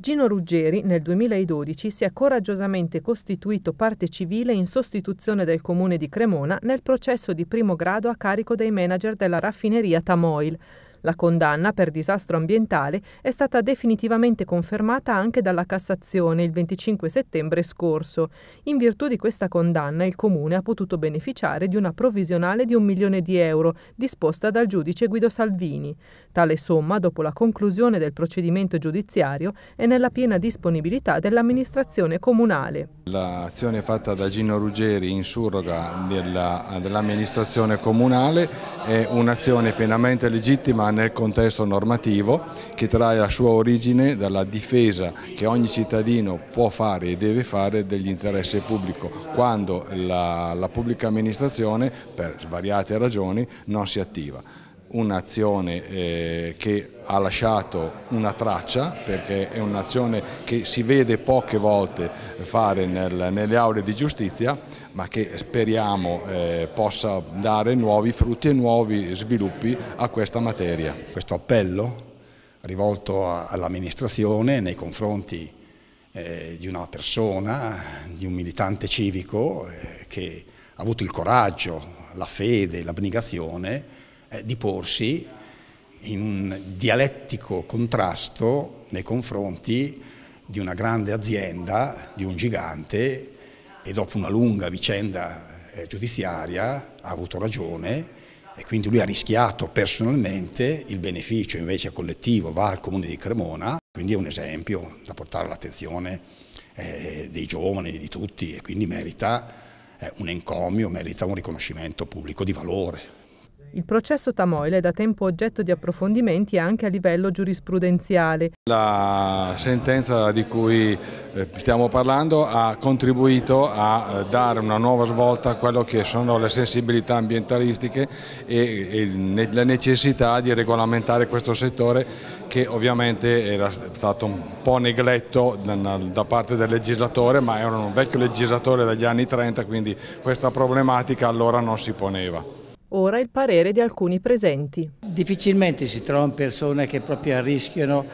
Gino Ruggeri nel 2012 si è coraggiosamente costituito parte civile in sostituzione del comune di Cremona nel processo di primo grado a carico dei manager della raffineria Tamoil la condanna per disastro ambientale è stata definitivamente confermata anche dalla Cassazione il 25 settembre scorso. In virtù di questa condanna il Comune ha potuto beneficiare di una provvisionale di un milione di euro disposta dal giudice Guido Salvini. Tale somma, dopo la conclusione del procedimento giudiziario, è nella piena disponibilità dell'amministrazione comunale. L'azione fatta da Gino Ruggeri in surroga dell'amministrazione comunale è un'azione pienamente legittima nel contesto normativo che trae la sua origine dalla difesa che ogni cittadino può fare e deve fare dell'interesse pubblico quando la, la pubblica amministrazione per svariate ragioni non si attiva un'azione eh, che ha lasciato una traccia perché è un'azione che si vede poche volte fare nel, nelle aule di giustizia ma che speriamo eh, possa dare nuovi frutti e nuovi sviluppi a questa materia. Questo appello rivolto all'amministrazione nei confronti eh, di una persona, di un militante civico eh, che ha avuto il coraggio, la fede, l'abnegazione eh, di porsi in un dialettico contrasto nei confronti di una grande azienda, di un gigante e dopo una lunga vicenda eh, giudiziaria ha avuto ragione e quindi lui ha rischiato personalmente, il beneficio invece collettivo va al comune di Cremona, quindi è un esempio da portare all'attenzione eh, dei giovani, di tutti e quindi merita eh, un encomio, merita un riconoscimento pubblico di valore. Il processo Tamoil è da tempo oggetto di approfondimenti anche a livello giurisprudenziale. La sentenza di cui eh, stiamo parlando ha contribuito a eh, dare una nuova svolta a quello che sono le sensibilità ambientalistiche e, la necessità di regolamentare questo settore che ovviamente era stato un po' negletto da parte del legislatore ma era un vecchio legislatore dagli anni 30 quindi questa problematica allora non si poneva. Ora il parere di alcuni presenti. Difficilmente si trovano persone che proprio arrischiano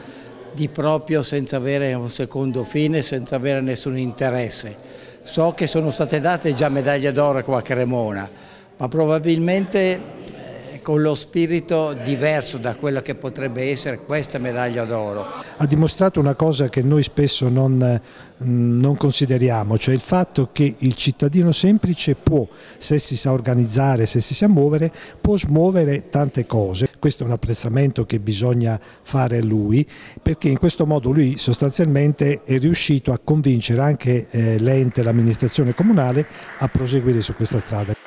di proprio senza avere un secondo fine, senza avere nessun interesse. So che sono state date già medaglie d'oro qua a Cremona, ma probabilmente con ecco, lo spirito diverso da quello che potrebbe essere questa medaglia d'oro. Ha dimostrato una cosa che noi spesso non, mm, non consideriamo, cioè il fatto che il cittadino semplice può, se si sa organizzare, se si sa muovere, può smuovere tante cose. Questo è un apprezzamento che bisogna fare a lui, perché in questo modo lui sostanzialmente è riuscito a convincere anche eh, l'ente, l'amministrazione comunale a proseguire su questa strada.